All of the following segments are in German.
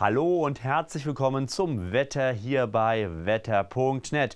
Hallo und herzlich willkommen zum Wetter hier bei wetter.net.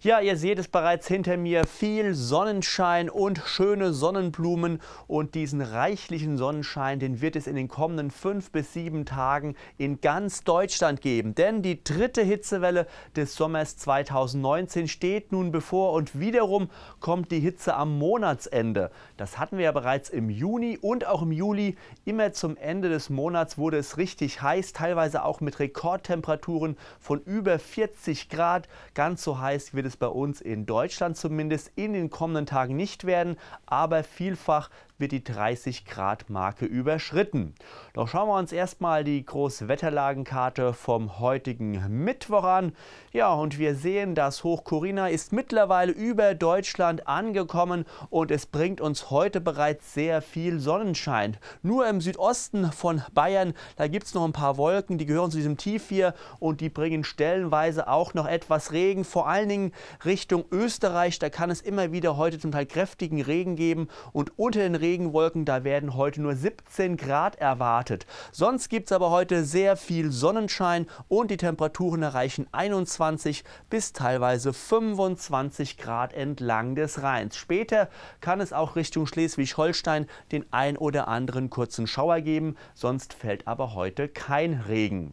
Ja, ihr seht es bereits hinter mir, viel Sonnenschein und schöne Sonnenblumen und diesen reichlichen Sonnenschein, den wird es in den kommenden fünf bis sieben Tagen in ganz Deutschland geben. Denn die dritte Hitzewelle des Sommers 2019 steht nun bevor und wiederum kommt die Hitze am Monatsende. Das hatten wir ja bereits im Juni und auch im Juli. Immer zum Ende des Monats wurde es richtig heiß, teilweise auch mit Rekordtemperaturen von über 40 Grad. Ganz so heiß wird es es bei uns in Deutschland zumindest in den kommenden Tagen nicht werden, aber vielfach wird die 30 Grad Marke überschritten. Doch schauen wir uns erstmal die Großwetterlagenkarte vom heutigen Mittwoch an. Ja, und wir sehen, das Hoch Corina ist mittlerweile über Deutschland angekommen und es bringt uns heute bereits sehr viel Sonnenschein. Nur im Südosten von Bayern, da gibt es noch ein paar Wolken, die gehören zu diesem Tief hier und die bringen stellenweise auch noch etwas Regen, vor allen Dingen Richtung Österreich. Da kann es immer wieder heute zum Teil kräftigen Regen geben und unter den Regen Regenwolken, da werden heute nur 17 Grad erwartet. Sonst gibt es aber heute sehr viel Sonnenschein und die Temperaturen erreichen 21 bis teilweise 25 Grad entlang des Rheins. Später kann es auch Richtung Schleswig-Holstein den ein oder anderen kurzen Schauer geben, sonst fällt aber heute kein Regen.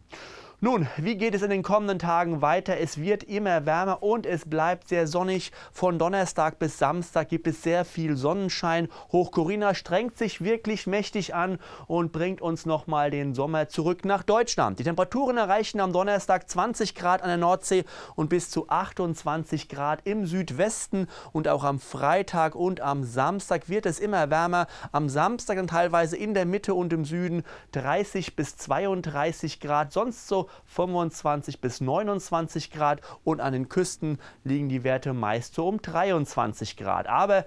Nun, wie geht es in den kommenden Tagen weiter? Es wird immer wärmer und es bleibt sehr sonnig. Von Donnerstag bis Samstag gibt es sehr viel Sonnenschein. Hochcorina strengt sich wirklich mächtig an und bringt uns nochmal den Sommer zurück nach Deutschland. Die Temperaturen erreichen am Donnerstag 20 Grad an der Nordsee und bis zu 28 Grad im Südwesten. Und auch am Freitag und am Samstag wird es immer wärmer. Am Samstag dann teilweise in der Mitte und im Süden 30 bis 32 Grad. Sonst so 25 bis 29 Grad und an den Küsten liegen die Werte meist so um 23 Grad. Aber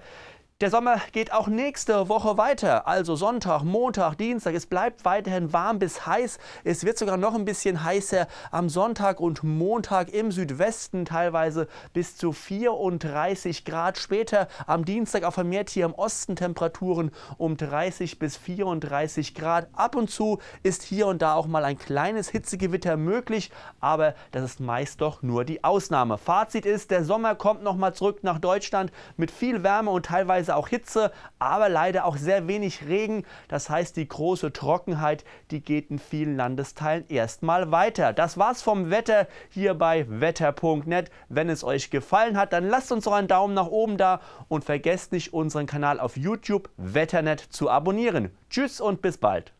der Sommer geht auch nächste Woche weiter, also Sonntag, Montag, Dienstag. Es bleibt weiterhin warm bis heiß. Es wird sogar noch ein bisschen heißer am Sonntag und Montag im Südwesten, teilweise bis zu 34 Grad. Später am Dienstag auch vermehrt hier im Osten Temperaturen um 30 bis 34 Grad. Ab und zu ist hier und da auch mal ein kleines Hitzegewitter möglich, aber das ist meist doch nur die Ausnahme. Fazit ist, der Sommer kommt nochmal zurück nach Deutschland mit viel Wärme und teilweise teilweise auch Hitze, aber leider auch sehr wenig Regen. Das heißt, die große Trockenheit, die geht in vielen Landesteilen erstmal weiter. Das war's vom Wetter hier bei wetter.net. Wenn es euch gefallen hat, dann lasst uns doch einen Daumen nach oben da und vergesst nicht, unseren Kanal auf YouTube Wetternet zu abonnieren. Tschüss und bis bald.